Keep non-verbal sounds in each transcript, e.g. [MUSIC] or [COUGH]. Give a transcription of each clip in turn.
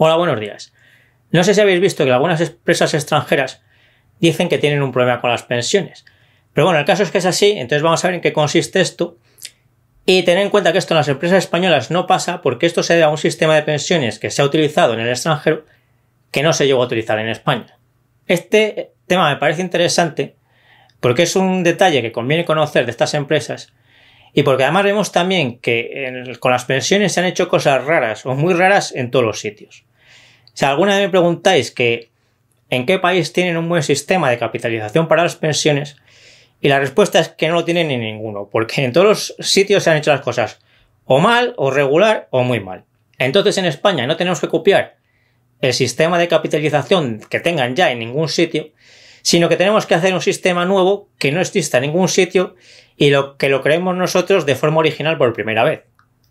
Hola, buenos días. No sé si habéis visto que algunas empresas extranjeras dicen que tienen un problema con las pensiones. Pero bueno, el caso es que es así, entonces vamos a ver en qué consiste esto. Y tener en cuenta que esto en las empresas españolas no pasa porque esto se debe a un sistema de pensiones que se ha utilizado en el extranjero que no se llegó a utilizar en España. Este tema me parece interesante porque es un detalle que conviene conocer de estas empresas y porque además vemos también que con las pensiones se han hecho cosas raras o muy raras en todos los sitios. Si alguna vez me preguntáis que en qué país tienen un buen sistema de capitalización para las pensiones, y la respuesta es que no lo tienen en ninguno, porque en todos los sitios se han hecho las cosas o mal, o regular, o muy mal. Entonces en España no tenemos que copiar el sistema de capitalización que tengan ya en ningún sitio, sino que tenemos que hacer un sistema nuevo que no exista en ningún sitio y lo que lo creemos nosotros de forma original por primera vez.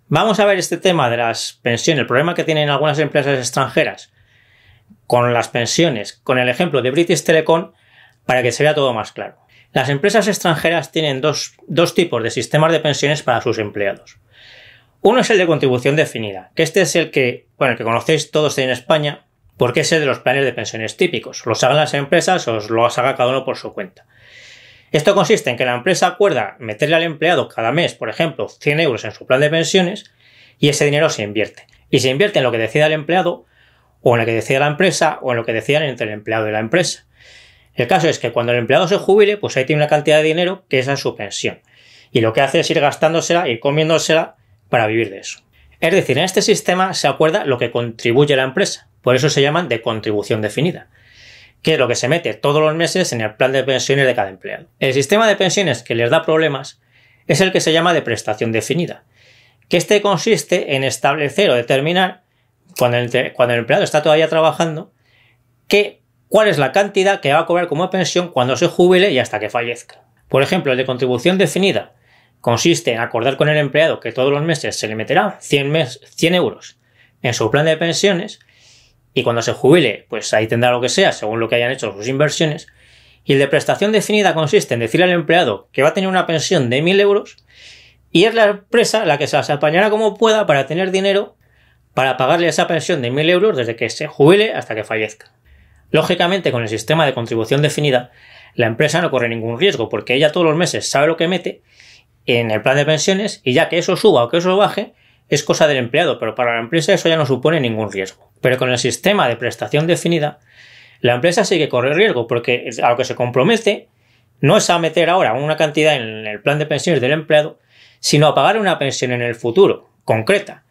Vamos a ver este tema de las pensiones, el problema que tienen algunas empresas extranjeras con las pensiones, con el ejemplo de British Telecom, para que se vea todo más claro. Las empresas extranjeras tienen dos, tipos de sistemas de pensiones para sus empleados. Uno es el de contribución definida, que este es el que, bueno, el que conocéis todos en España, porque es el de los planes de pensiones típicos. Los hagan las empresas o los haga cada uno por su cuenta. Esto consiste en que la empresa acuerda meterle al empleado cada mes, por ejemplo, 100 euros en su plan de pensiones y ese dinero se invierte. Y se invierte en lo que decida el empleado, o en lo que decía la empresa o en lo que decían entre el empleado y la empresa. El caso es que cuando el empleado se jubile, pues ahí tiene una cantidad de dinero que es es su pensión. Y lo que hace es ir gastándosela, ir comiéndosela para vivir de eso. Es decir, en este sistema se acuerda lo que contribuye la empresa. Por eso se llaman de contribución definida, que es lo que se mete todos los meses en el plan de pensiones de cada empleado. El sistema de pensiones que les da problemas es el que se llama de prestación definida, que este consiste en establecer o determinar cuando el, empleado está todavía trabajando, cuál es la cantidad que va a cobrar como pensión cuando se jubile y hasta que fallezca. Por ejemplo, el de contribución definida consiste en acordar con el empleado que todos los meses se le meterá 100, euros en su plan de pensiones y cuando se jubile, pues ahí tendrá lo que sea, según lo que hayan hecho sus inversiones. Y el de prestación definida consiste en decirle al empleado que va a tener una pensión de 1.000 euros y es la empresa la que se las apañará como pueda para tener dinero para pagarle esa pensión de 1.000 euros desde que se jubile hasta que fallezca. Lógicamente, con el sistema de contribución definida, la empresa no corre ningún riesgo porque ella todos los meses sabe lo que mete en el plan de pensiones y ya que eso suba o que eso baje, es cosa del empleado, pero para la empresa eso ya no supone ningún riesgo. Pero con el sistema de prestación definida, la empresa sigue que riesgo porque a lo que se compromete no es a meter ahora una cantidad en el plan de pensiones del empleado, sino a pagar una pensión en el futuro, concreta,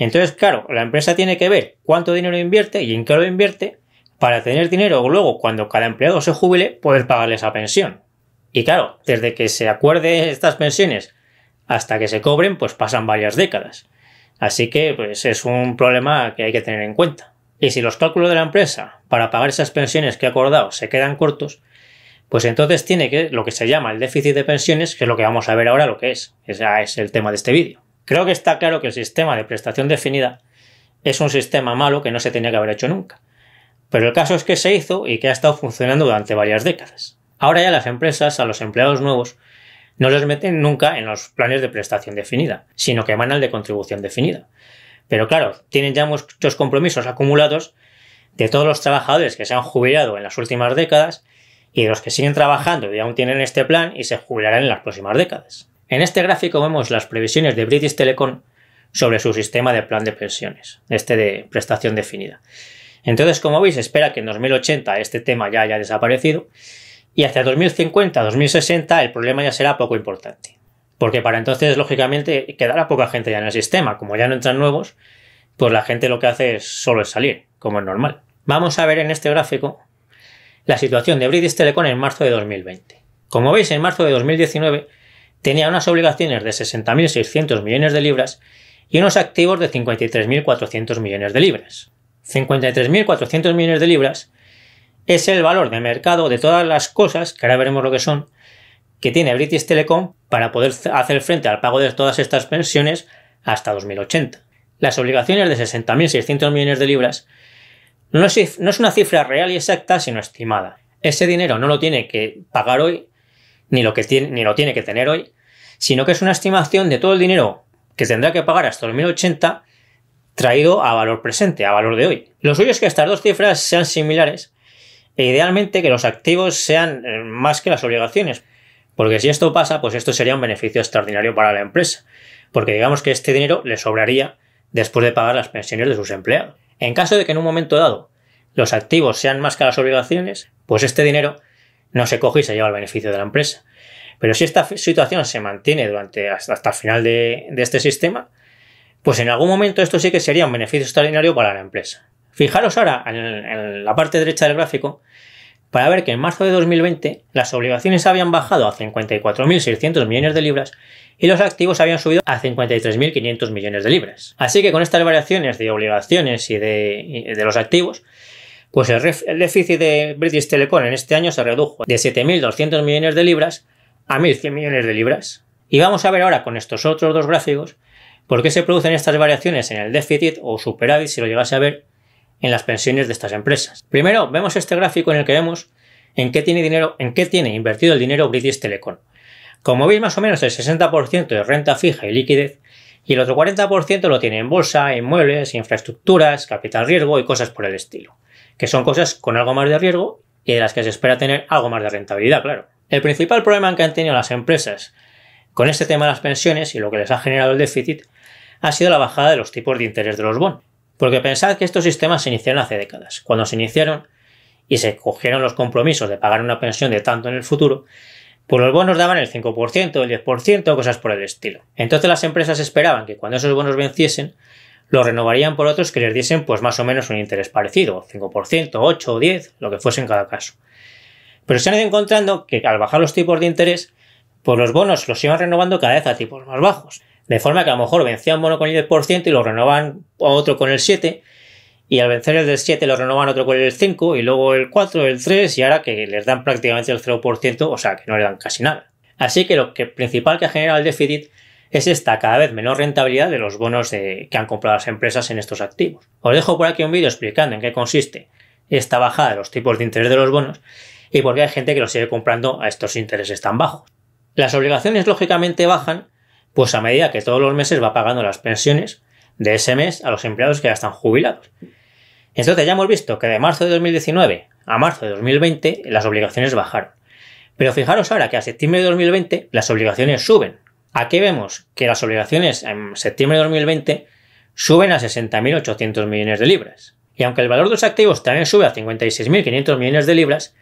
entonces, claro, la empresa tiene que ver cuánto dinero invierte y en qué lo invierte para tener dinero luego cuando cada empleado se jubile poder pagarle esa pensión. Y claro, desde que se acuerde estas pensiones hasta que se cobren, pues pasan varias décadas. Así que pues es un problema que hay que tener en cuenta. Y si los cálculos de la empresa para pagar esas pensiones que ha acordado se quedan cortos, pues entonces tiene que lo que se llama el déficit de pensiones, que es lo que vamos a ver ahora lo que es. es el tema de este vídeo. Creo que está claro que el sistema de prestación definida es un sistema malo que no se tenía que haber hecho nunca. Pero el caso es que se hizo y que ha estado funcionando durante varias décadas. Ahora ya las empresas a los empleados nuevos no les meten nunca en los planes de prestación definida, sino que emanan al de contribución definida. Pero claro, tienen ya muchos compromisos acumulados de todos los trabajadores que se han jubilado en las últimas décadas y de los que siguen trabajando y aún tienen este plan y se jubilarán en las próximas décadas. En este gráfico vemos las previsiones de British Telecom sobre su sistema de plan de pensiones, este de prestación definida. Entonces, como veis, espera que en 2080 este tema ya haya desaparecido y hacia 2050-2060 el problema ya será poco importante. Porque para entonces, lógicamente, quedará poca gente ya en el sistema. Como ya no entran nuevos, pues la gente lo que hace es solo es salir, como es normal. Vamos a ver en este gráfico la situación de British Telecom en marzo de 2020. Como veis, en marzo de 2019 tenía unas obligaciones de 60.600 millones de libras y unos activos de 53.400 millones de libras. 53.400 millones de libras es el valor de mercado de todas las cosas, que ahora veremos lo que son, que tiene British Telecom para poder hacer frente al pago de todas estas pensiones hasta 2080. Las obligaciones de 60.600 millones de libras no es, una cifra real y exacta, sino estimada. Ese dinero no lo tiene que pagar hoy, ni lo, que tiene, ni lo tiene que tener hoy, sino que es una estimación de todo el dinero que tendrá que pagar hasta el 2080 traído a valor presente, a valor de hoy. Lo suyo es que estas dos cifras sean similares e idealmente que los activos sean eh, más que las obligaciones, porque si esto pasa, pues esto sería un beneficio extraordinario para la empresa, porque digamos que este dinero le sobraría después de pagar las pensiones de sus empleados. En caso de que en un momento dado los activos sean más que las obligaciones, pues este dinero no se coge y se lleva el beneficio de la empresa. Pero si esta situación se mantiene durante hasta, el final de, este sistema, pues en algún momento esto sí que sería un beneficio extraordinario para la empresa. Fijaros ahora en, la parte derecha del gráfico para ver que en marzo de 2020 las obligaciones habían bajado a 54.600 millones de libras y los activos habían subido a 53.500 millones de libras. Así que con estas variaciones de obligaciones y de los activos, pues el, déficit de British Telecom en este año se redujo de 7.200 millones de libras a 1.100 millones de libras. Y vamos a ver ahora con estos otros dos gráficos por qué se producen estas variaciones en el déficit o superávit, si lo llegase a ver, en las pensiones de estas empresas. Primero, vemos este gráfico en el que vemos en qué tiene, dinero, en qué tiene invertido el dinero British Telecom. Como veis, más o menos el 60% de renta fija y liquidez y el otro 40% lo tiene en bolsa, inmuebles, infraestructuras, capital riesgo y cosas por el estilo que son cosas con algo más de riesgo y de las que se espera tener algo más de rentabilidad, claro. El principal problema que han tenido las empresas con este tema de las pensiones y lo que les ha generado el déficit ha sido la bajada de los tipos de interés de los bonos. Porque pensad que estos sistemas se iniciaron hace décadas. Cuando se iniciaron y se cogieron los compromisos de pagar una pensión de tanto en el futuro, pues los bonos daban el 5%, el 10%, cosas por el estilo. Entonces las empresas esperaban que cuando esos bonos venciesen, lo renovarían por otros que les diesen pues más o menos un interés parecido, 5%, 8 o 10, lo que fuese en cada caso. Pero se han ido encontrando que al bajar los tipos de interés, pues los bonos los iban renovando cada vez a tipos más bajos, de forma que a lo mejor vencían un bono con el 10% y lo renovaban a otro con el 7%, y al vencer el del 7 lo renovaban otro con el 5 y luego el 4, el 3 y ahora que les dan prácticamente el 0%, o sea que no le dan casi nada. Así que lo que principal que generado el déficit es esta cada vez menor rentabilidad de los bonos de, que han comprado las empresas en estos activos. Os dejo por aquí un vídeo explicando en qué consiste esta bajada de los tipos de interés de los bonos y por qué hay gente que los sigue comprando a estos intereses tan bajos. Las obligaciones lógicamente bajan pues a medida que todos los meses va pagando las pensiones de ese mes a los empleados que ya están jubilados. Entonces ya hemos visto que de marzo de 2019 a marzo de 2020 las obligaciones bajaron. Pero fijaros ahora que a septiembre de 2020 las obligaciones suben, Aquí vemos que las obligaciones en septiembre de 2020 suben a 60.800 millones de libras. Y aunque el valor de los activos también sube a 56.500 millones de libras,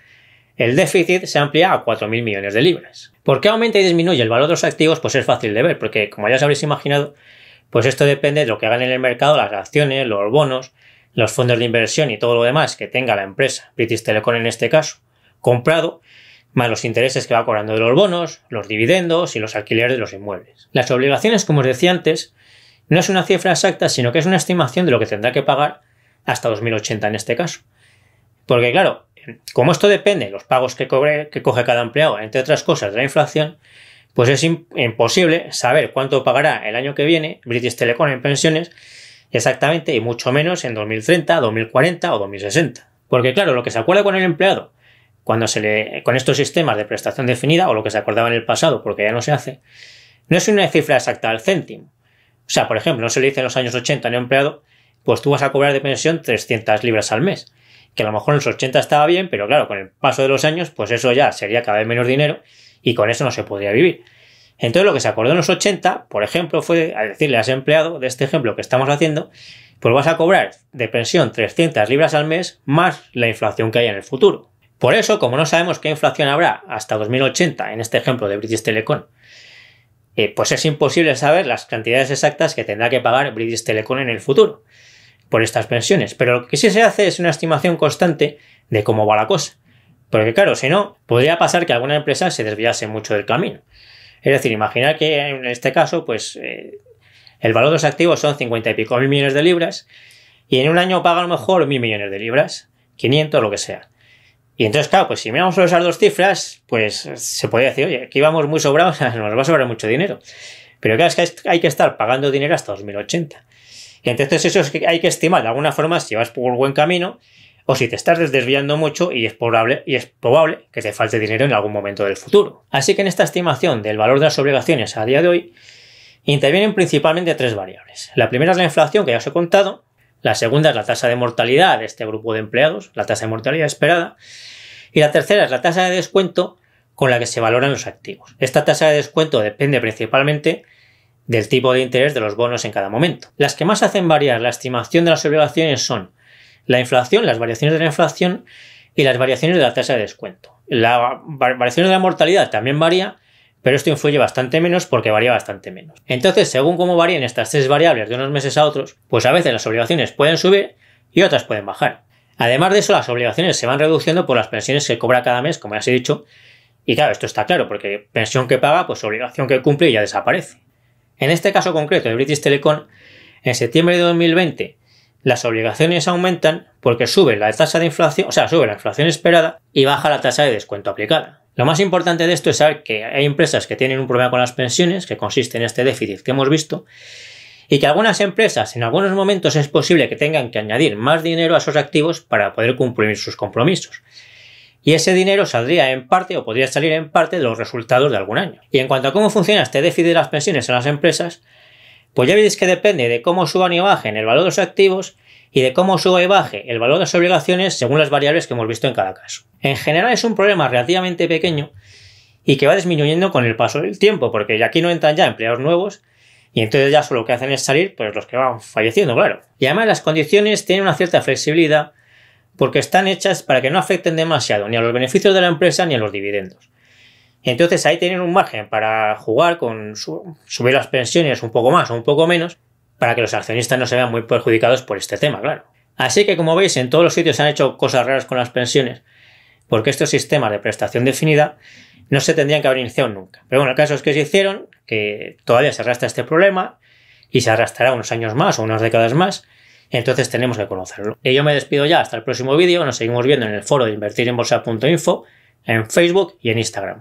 el déficit se amplía a 4.000 millones de libras. ¿Por qué aumenta y disminuye el valor de los activos? Pues es fácil de ver, porque como ya os habréis imaginado, pues esto depende de lo que hagan en el mercado las acciones, los bonos, los fondos de inversión y todo lo demás que tenga la empresa, British Telecom en este caso, comprado más los intereses que va cobrando de los bonos, los dividendos y los alquileres de los inmuebles. Las obligaciones, como os decía antes, no es una cifra exacta, sino que es una estimación de lo que tendrá que pagar hasta 2080 en este caso. Porque claro, como esto depende de los pagos que coge cada empleado, entre otras cosas, de la inflación, pues es imposible saber cuánto pagará el año que viene British Telecom en pensiones exactamente y mucho menos en 2030, 2040 o 2060. Porque claro, lo que se acuerda con el empleado cuando se le, con estos sistemas de prestación definida, o lo que se acordaba en el pasado, porque ya no se hace, no es una cifra exacta al céntimo. O sea, por ejemplo, no se le dice en los años 80 al empleado, pues tú vas a cobrar de pensión 300 libras al mes. Que a lo mejor en los 80 estaba bien, pero claro, con el paso de los años, pues eso ya sería cada vez menos dinero y con eso no se podría vivir. Entonces lo que se acordó en los 80, por ejemplo, fue a decirle a ese empleado, de este ejemplo que estamos haciendo, pues vas a cobrar de pensión 300 libras al mes más la inflación que hay en el futuro. Por eso, como no sabemos qué inflación habrá hasta 2080, en este ejemplo de British Telecom, eh, pues es imposible saber las cantidades exactas que tendrá que pagar British Telecom en el futuro por estas pensiones. Pero lo que sí se hace es una estimación constante de cómo va la cosa. Porque claro, si no, podría pasar que alguna empresa se desviase mucho del camino. Es decir, imaginar que en este caso, pues eh, el valor de los activos son 50 y pico mil millones de libras y en un año paga a lo mejor mil millones de libras, 500, lo que sea. Y entonces, claro, pues si miramos solo esas dos cifras, pues se podría decir, oye, aquí vamos muy sobrados, [LAUGHS] nos va a sobrar mucho dinero. Pero claro, es que hay que estar pagando dinero hasta 2080. Y entonces eso es que hay que estimar de alguna forma si vas por un buen camino o si te estás desviando mucho y es, probable, y es probable que te falte dinero en algún momento del futuro. Así que en esta estimación del valor de las obligaciones a día de hoy intervienen principalmente tres variables. La primera es la inflación que ya os he contado, la segunda es la tasa de mortalidad de este grupo de empleados, la tasa de mortalidad esperada. Y la tercera es la tasa de descuento con la que se valoran los activos. Esta tasa de descuento depende principalmente del tipo de interés de los bonos en cada momento. Las que más hacen variar la estimación de las obligaciones son la inflación, las variaciones de la inflación y las variaciones de la tasa de descuento. La variaciones de la mortalidad también varía, pero esto influye bastante menos porque varía bastante menos. Entonces, según cómo varían estas tres variables de unos meses a otros, pues a veces las obligaciones pueden subir y otras pueden bajar. Además de eso, las obligaciones se van reduciendo por las pensiones que cobra cada mes, como ya se he dicho, y claro, esto está claro, porque pensión que paga, pues obligación que cumple y ya desaparece. En este caso concreto de British Telecom, en septiembre de 2020 las obligaciones aumentan porque sube la tasa de inflación, o sea, sube la inflación esperada y baja la tasa de descuento aplicada. Lo más importante de esto es saber que hay empresas que tienen un problema con las pensiones, que consiste en este déficit que hemos visto, y que algunas empresas en algunos momentos es posible que tengan que añadir más dinero a sus activos para poder cumplir sus compromisos. Y ese dinero saldría en parte o podría salir en parte de los resultados de algún año. Y en cuanto a cómo funciona este déficit de las pensiones en las empresas, pues ya veis que depende de cómo suban y bajen el valor de los activos, y de cómo sube y baje el valor de sus obligaciones según las variables que hemos visto en cada caso. En general es un problema relativamente pequeño y que va disminuyendo con el paso del tiempo, porque aquí no entran ya empleados nuevos y entonces ya solo lo que hacen es salir pues los que van falleciendo, claro. Y además las condiciones tienen una cierta flexibilidad porque están hechas para que no afecten demasiado ni a los beneficios de la empresa ni a los dividendos. Entonces ahí tienen un margen para jugar con subir las pensiones un poco más o un poco menos para que los accionistas no se vean muy perjudicados por este tema, claro. Así que como veis, en todos los sitios se han hecho cosas raras con las pensiones, porque estos sistemas de prestación definida no se tendrían que haber iniciado nunca. Pero bueno, el caso es que se hicieron, que todavía se arrastra este problema y se arrastrará unos años más o unas décadas más, entonces tenemos que conocerlo. Y yo me despido ya, hasta el próximo vídeo, nos seguimos viendo en el foro de invertirenbolsa.info, en Facebook y en Instagram.